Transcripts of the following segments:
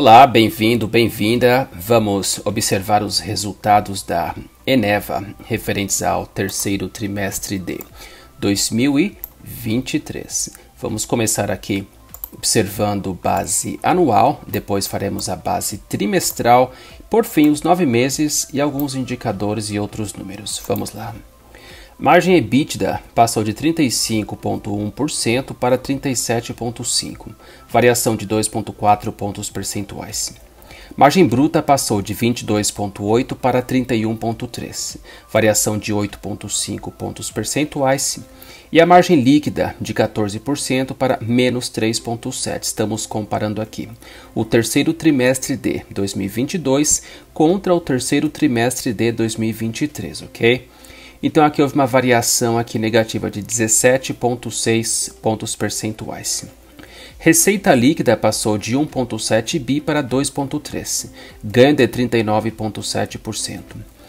Olá, bem-vindo, bem-vinda. Vamos observar os resultados da Eneva referentes ao terceiro trimestre de 2023. Vamos começar aqui observando base anual, depois faremos a base trimestral, por fim os nove meses e alguns indicadores e outros números. Vamos lá. Margem EBITDA passou de 35,1% para 37,5%, variação de 2,4 pontos percentuais. Margem bruta passou de 22,8 para 31,3, variação de 8,5 pontos percentuais, e a margem líquida de 14% para menos 3,7. Estamos comparando aqui o terceiro trimestre de 2022 contra o terceiro trimestre de 2023, ok? Então aqui houve uma variação aqui negativa de 17,6 pontos percentuais. Receita líquida passou de 1,7 bi para 2,3, ganho de 39,7%.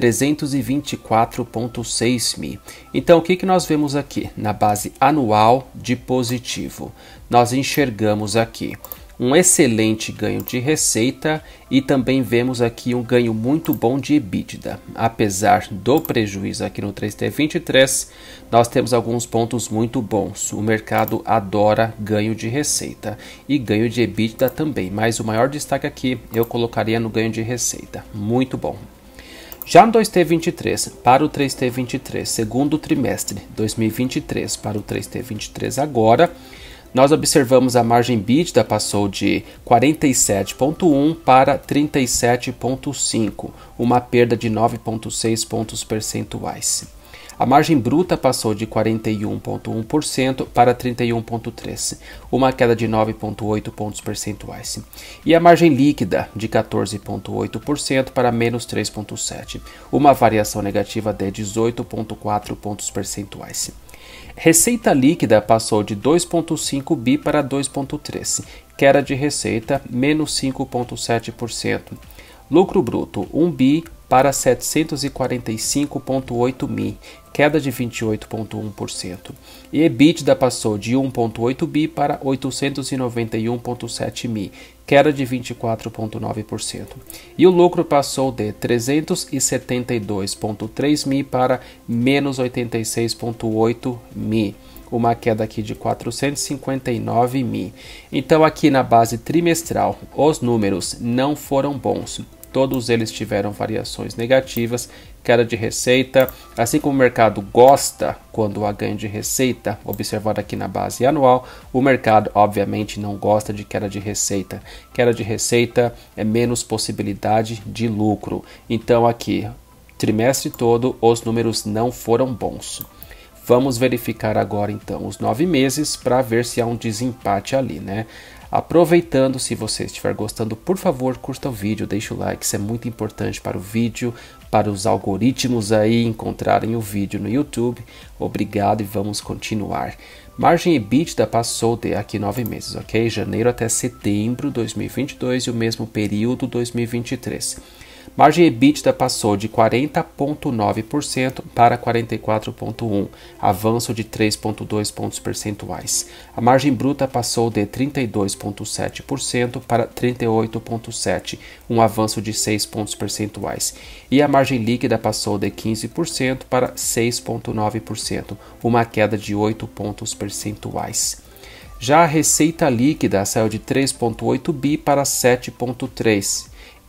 324,6 mi. Então, o que, que nós vemos aqui? Na base anual de positivo, nós enxergamos aqui um excelente ganho de receita e também vemos aqui um ganho muito bom de EBITDA. Apesar do prejuízo aqui no 3T23, nós temos alguns pontos muito bons. O mercado adora ganho de receita e ganho de EBITDA também, mas o maior destaque aqui eu colocaria no ganho de receita. Muito bom. Já no 2T23 para o 3T23, segundo trimestre 2023 para o 3T23 agora, nós observamos a margem bítida passou de 47,1 para 37,5, uma perda de 9,6 pontos percentuais. A margem bruta passou de 41,1% para 31,3%, uma queda de 9,8 pontos percentuais. E a margem líquida de 14,8% para menos 3,7%, uma variação negativa de 18,4 pontos percentuais. Receita líquida passou de 2,5 bi para 2,13, queda de receita menos 5,7%. Lucro bruto 1 bi para 745,8 mil, queda de 28,1%. E EBITDA passou de 1,8 bi para 891,7 mil, queda de 24,9%. E o lucro passou de 372,3 mil para menos 86,8 mil, uma queda aqui de 459 mil. Então aqui na base trimestral, os números não foram bons. Todos eles tiveram variações negativas, queda de receita, assim como o mercado gosta quando há ganho de receita, observado aqui na base anual, o mercado obviamente não gosta de queda de receita. Queda de receita é menos possibilidade de lucro. Então aqui, trimestre todo, os números não foram bons. Vamos verificar agora então os nove meses para ver se há um desempate ali, né? Aproveitando, se você estiver gostando, por favor, curta o vídeo, deixa o like, isso é muito importante para o vídeo, para os algoritmos aí encontrarem o vídeo no YouTube. Obrigado e vamos continuar. Margem EBITDA passou de aqui nove meses, ok? Janeiro até setembro 2022 e o mesmo período 2023. Margem EBITDA passou de 40,9% para 44,1%, avanço de 3,2 pontos percentuais. A margem bruta passou de 32,7% para 38,7%, um avanço de 6 pontos percentuais. E a margem líquida passou de 15% para 6,9%, uma queda de 8 pontos percentuais. Já a receita líquida saiu de 3,8 bi para 7,3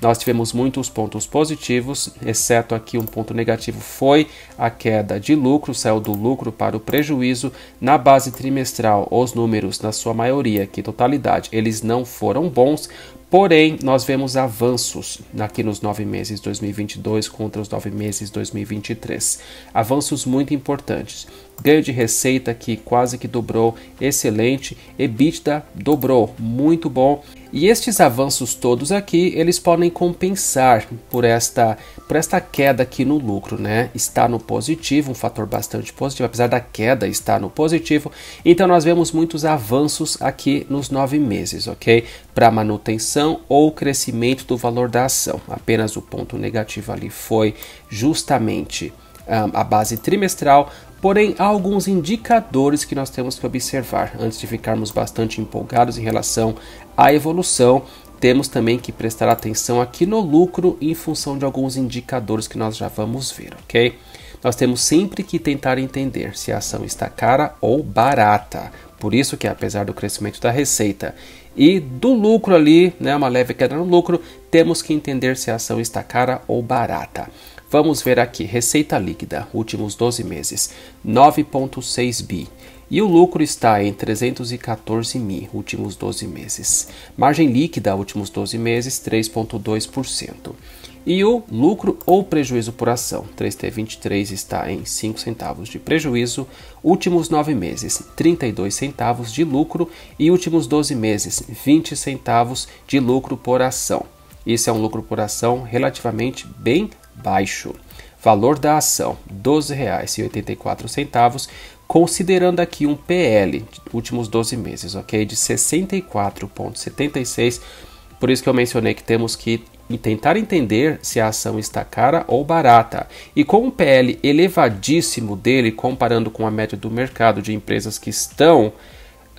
Nós tivemos muitos pontos positivos, exceto aqui um ponto negativo foi a queda de lucro, saiu do lucro para o prejuízo. Na base trimestral, os números, na sua maioria, que totalidade, eles não foram bons, Porém, nós vemos avanços aqui nos nove meses 2022 contra os nove meses 2023. Avanços muito importantes. Ganho de receita que quase que dobrou, excelente. EBITDA dobrou, muito bom. E estes avanços todos aqui, eles podem compensar por esta, por esta queda aqui no lucro, né? Está no positivo, um fator bastante positivo, apesar da queda estar no positivo. Então nós vemos muitos avanços aqui nos nove meses, ok? Para manutenção ou crescimento do valor da ação. Apenas o ponto negativo ali foi justamente a base trimestral, porém há alguns indicadores que nós temos que observar antes de ficarmos bastante empolgados em relação à evolução. Temos também que prestar atenção aqui no lucro em função de alguns indicadores que nós já vamos ver, ok? Nós temos sempre que tentar entender se a ação está cara ou barata. Por isso que apesar do crescimento da receita e do lucro ali, né, uma leve queda no lucro, temos que entender se a ação está cara ou barata. Vamos ver aqui, receita líquida, últimos 12 meses, 9.6 bi. E o lucro está em 314 mil, últimos 12 meses. Margem líquida, últimos 12 meses, 3,2%. E o lucro ou prejuízo por ação, 3T23 está em 5 centavos de prejuízo, últimos 9 meses, 32 centavos de lucro e últimos 12 meses, 20 centavos de lucro por ação. Isso é um lucro por ação relativamente bem baixo. Valor da ação R$ 12,84, considerando aqui um PL, últimos 12 meses, ok? De 64,76. Por isso que eu mencionei que temos que tentar entender se a ação está cara ou barata. E com o PL elevadíssimo dele, comparando com a média do mercado de empresas que estão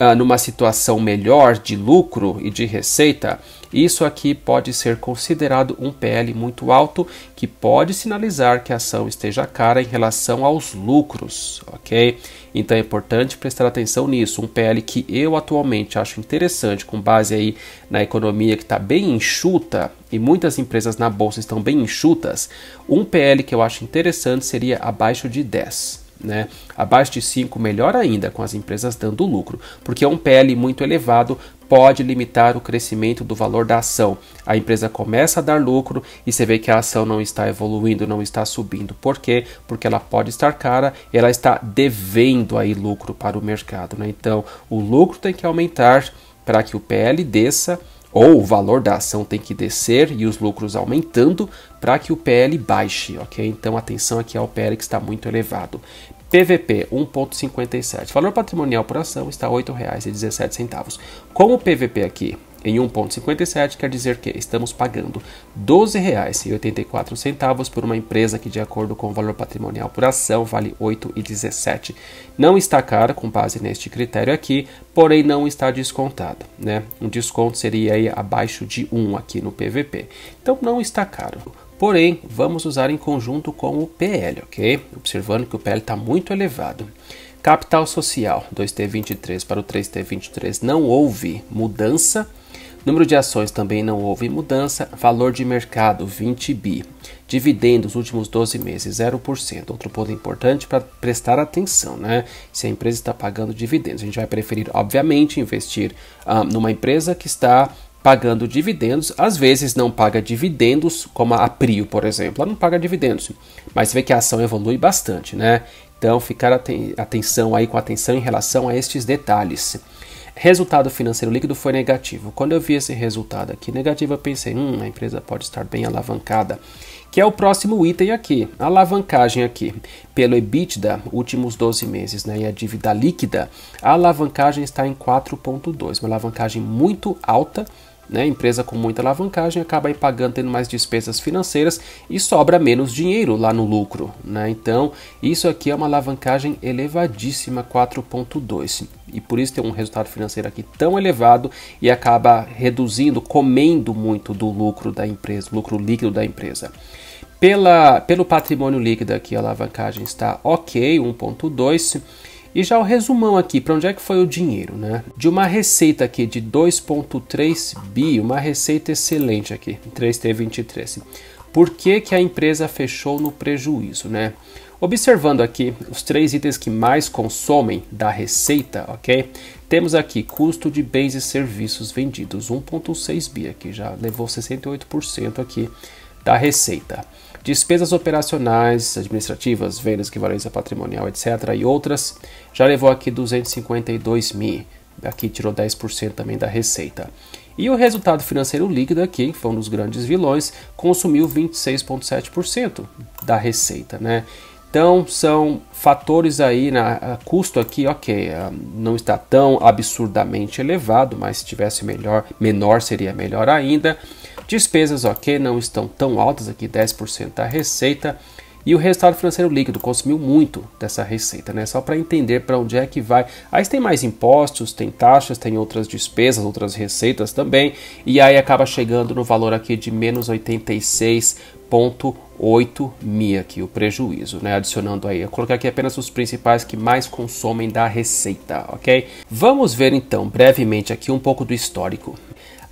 ah, numa situação melhor de lucro e de receita, isso aqui pode ser considerado um PL muito alto, que pode sinalizar que a ação esteja cara em relação aos lucros, ok? Então é importante prestar atenção nisso. Um PL que eu atualmente acho interessante, com base aí na economia que está bem enxuta e muitas empresas na bolsa estão bem enxutas, um PL que eu acho interessante seria abaixo de 10. Né? Abaixo de 5, melhor ainda, com as empresas dando lucro, porque um PL muito elevado pode limitar o crescimento do valor da ação. A empresa começa a dar lucro e você vê que a ação não está evoluindo, não está subindo. Por quê? Porque ela pode estar cara, ela está devendo aí lucro para o mercado. Né? Então, o lucro tem que aumentar para que o PL desça ou o valor da ação tem que descer e os lucros aumentando para que o PL baixe, ok? Então atenção aqui ao PL que está muito elevado. PVP 1,57. Valor patrimonial por ação está R$ 8,17. Como o PVP aqui em 1,57 quer dizer que estamos pagando R$ 12,84 por uma empresa que, de acordo com o valor patrimonial por ação, vale R$ 8,17. Não está cara com base neste critério aqui, porém não está descontada. Né? Um desconto seria aí abaixo de 1 aqui no PVP. Então não está caro. Porém, vamos usar em conjunto com o PL, ok? Observando que o PL está muito elevado. Capital social 2T23 para o 3T23 não houve mudança Número de ações também não houve mudança. Valor de mercado 20 bi. Dividendo os últimos 12 meses 0%. Outro ponto importante para prestar atenção, né? Se a empresa está pagando dividendos, a gente vai preferir, obviamente, investir ah, numa empresa que está pagando dividendos, às vezes não paga dividendos, como a Prio, por exemplo, ela não paga dividendos, mas vê que a ação evolui bastante, né? Então, ficar aten atenção aí com atenção em relação a estes detalhes. Resultado financeiro líquido foi negativo. Quando eu vi esse resultado aqui negativo, eu pensei, hum, a empresa pode estar bem alavancada. Que é o próximo item aqui, alavancagem aqui. Pelo EBITDA, últimos 12 meses, né, e a dívida líquida, a alavancagem está em 4.2, uma alavancagem muito alta, né? empresa com muita alavancagem acaba aí pagando, tendo mais despesas financeiras e sobra menos dinheiro lá no lucro. Né? Então, isso aqui é uma alavancagem elevadíssima, 4,2. E por isso tem um resultado financeiro aqui tão elevado e acaba reduzindo, comendo muito do lucro da empresa, lucro líquido da empresa. Pela, pelo patrimônio líquido aqui, a alavancagem está ok, 1,2. E já o resumão aqui, para onde é que foi o dinheiro, né? De uma receita aqui de 2.3 bi, uma receita excelente aqui, 3T23. Por que, que a empresa fechou no prejuízo, né? Observando aqui os três itens que mais consomem da receita, ok? Temos aqui custo de bens e serviços vendidos, 1.6 bi aqui, já levou 68% aqui da Receita. Despesas operacionais, administrativas, vendas, equivalência patrimonial, etc. e outras, já levou aqui 252 mil. Aqui tirou 10% também da receita. E o resultado financeiro líquido aqui, que foi um dos grandes vilões, consumiu 26,7% da receita, né? Então são fatores aí na né, custo aqui, ok, ah, não está tão absurdamente elevado, mas se tivesse melhor, menor seria melhor ainda. Despesas, ok, não estão tão altas aqui, 10% da receita. E o resultado financeiro líquido consumiu muito dessa receita, né? Só para entender para onde é que vai. Aí tem mais impostos, tem taxas, tem outras despesas, outras receitas também. E aí acaba chegando no valor aqui de menos 86,8 mi aqui, o prejuízo, né? Adicionando aí. Eu coloquei aqui apenas os principais que mais consomem da receita, ok? Vamos ver então brevemente aqui um pouco do histórico.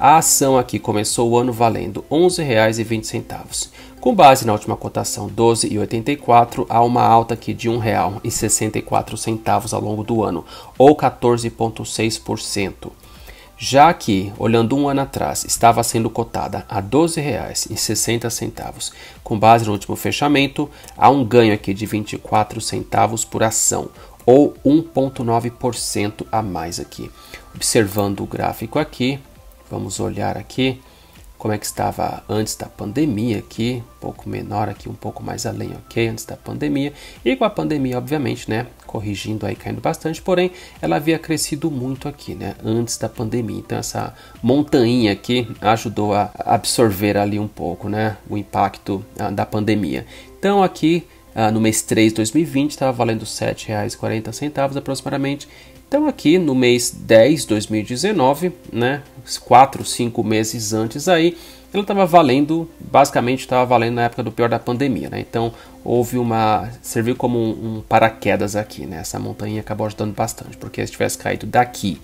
A ação aqui começou o ano valendo R$ 11,20. Com base na última cotação 12,84, há uma alta aqui de R$ 1,64 ao longo do ano, ou 14,6%. Já que, olhando um ano atrás, estava sendo cotada a R$ 12,60, com base no último fechamento, há um ganho aqui de 24 centavos por ação, ou 1,9% a mais aqui. Observando o gráfico aqui, Vamos olhar aqui como é que estava antes da pandemia aqui, um pouco menor aqui, um pouco mais além, ok? Antes da pandemia. E com a pandemia, obviamente, né? Corrigindo aí, caindo bastante, porém, ela havia crescido muito aqui, né? Antes da pandemia. Então, essa montanha aqui ajudou a absorver ali um pouco, né? O impacto ah, da pandemia. Então, aqui ah, no mês 3 de 2020 estava valendo R$ 7,40 aproximadamente então, aqui no mês 10 de 2019, né, 4, 5 meses antes aí, ela estava valendo, basicamente estava valendo na época do pior da pandemia, né? Então, houve uma. serviu como um, um paraquedas aqui, né? Essa montanha acabou ajudando bastante, porque se tivesse caído daqui,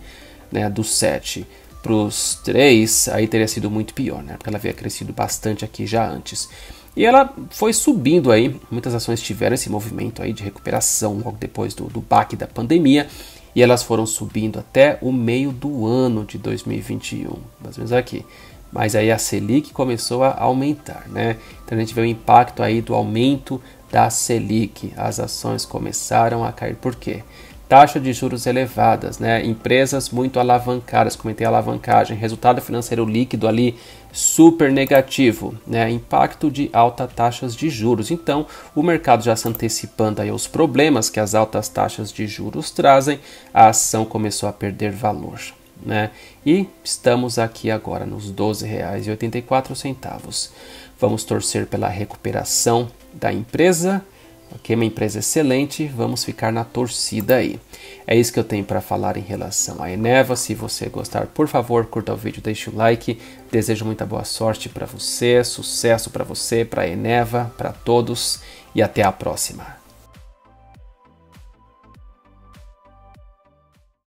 né, do 7 para os 3, aí teria sido muito pior, né? Porque ela havia crescido bastante aqui já antes. E ela foi subindo aí, muitas ações tiveram esse movimento aí de recuperação logo depois do, do baque da pandemia e elas foram subindo até o meio do ano de 2021, mais ou menos aqui. Mas aí a Selic começou a aumentar, né? Então a gente vê o impacto aí do aumento da Selic. As ações começaram a cair. Por quê? taxa de juros elevadas, né? empresas muito alavancadas, comentei alavancagem, resultado financeiro líquido ali super negativo, né? impacto de altas taxas de juros. Então, o mercado já se antecipando aí aos problemas que as altas taxas de juros trazem, a ação começou a perder valor. Né? E estamos aqui agora nos R$ 12,84. Vamos torcer pela recuperação da empresa Ok, uma empresa excelente, vamos ficar na torcida aí. É isso que eu tenho para falar em relação à Eneva. Se você gostar, por favor, curta o vídeo, deixe o like. Desejo muita boa sorte para você, sucesso para você, para a Eneva, para todos e até a próxima.